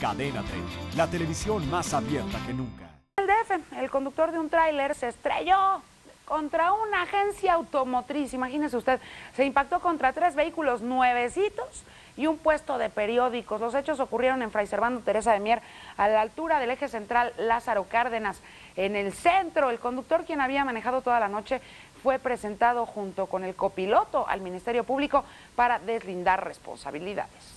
Cadena 30, la televisión más abierta que nunca. El DF, el conductor de un tráiler, se estrelló contra una agencia automotriz. Imagínese usted, se impactó contra tres vehículos nuevecitos y un puesto de periódicos. Los hechos ocurrieron en Fray Servando Teresa de Mier, a la altura del eje central Lázaro Cárdenas. En el centro, el conductor, quien había manejado toda la noche, fue presentado junto con el copiloto al Ministerio Público para deslindar responsabilidades.